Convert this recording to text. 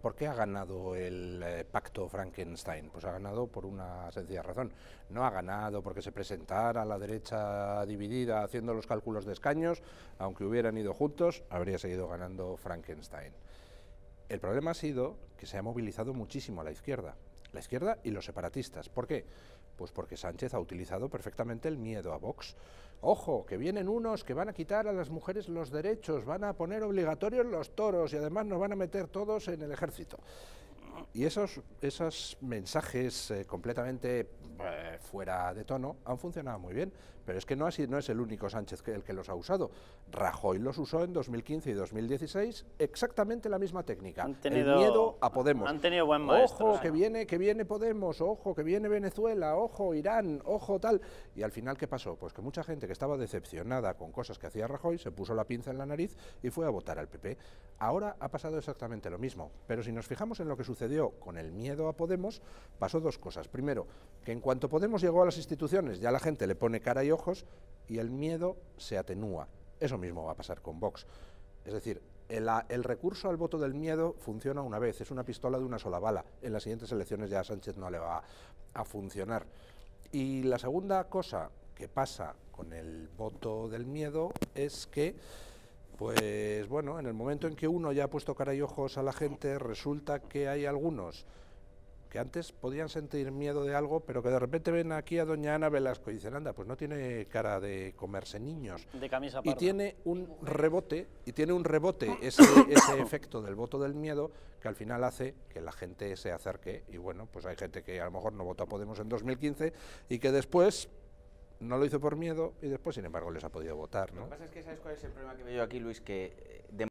¿Por qué ha ganado el eh, pacto Frankenstein? Pues ha ganado por una sencilla razón. No ha ganado porque se presentara la derecha dividida haciendo los cálculos de escaños, aunque hubieran ido juntos, habría seguido ganando Frankenstein. El problema ha sido que se ha movilizado muchísimo a la izquierda la izquierda y los separatistas. ¿Por qué? Pues porque Sánchez ha utilizado perfectamente el miedo a Vox. Ojo, que vienen unos que van a quitar a las mujeres los derechos, van a poner obligatorios los toros y además nos van a meter todos en el ejército. Y esos, mensajes eh, completamente eh, fuera de tono, han funcionado muy bien. Pero es que no, así no es el único Sánchez el que los ha usado. Rajoy los usó en 2015 y 2016 exactamente la misma técnica. Han tenido, miedo a Podemos. Han tenido buen Ojo, eh. que viene, que viene Podemos, ojo, que viene Venezuela, ojo, Irán, ojo, tal. Y al final, ¿qué pasó? Pues que mucha gente que estaba decepcionada con cosas que hacía Rajoy se puso la pinza en la nariz y fue a votar al PP. Ahora ha pasado exactamente lo mismo. Pero si nos fijamos en lo que sucedió con el miedo a Podemos, pasó dos cosas. Primero, que en cuanto Podemos llegó a las instituciones, ya la gente le pone cara y ojos y el miedo se atenúa. Eso mismo va a pasar con Vox. Es decir, el, el, recurso al voto del miedo funciona una vez, es una pistola de una sola bala. En las siguientes elecciones ya a Sánchez no le va a funcionar. Y la segunda cosa que pasa con el voto del miedo es que, pues bueno, en el momento en que uno ya ha puesto cara y ojos a la gente, resulta que hay algunos que antes podían sentir miedo de algo, pero que de repente ven aquí a doña Ana Velasco y dicen, anda, pues no tiene cara de comerse niños. De camisa Y tiene un rebote, y tiene un rebote ese, efecto del voto del miedo que al final hace que la gente se acerque y bueno, pues hay gente que a lo mejor no votó a Podemos en 2015 y que después no lo hizo por miedo y después, sin embargo, les ha podido votar. Lo que pasa es que, ¿sabes cuál es el problema que veo aquí, Luis? Que eh,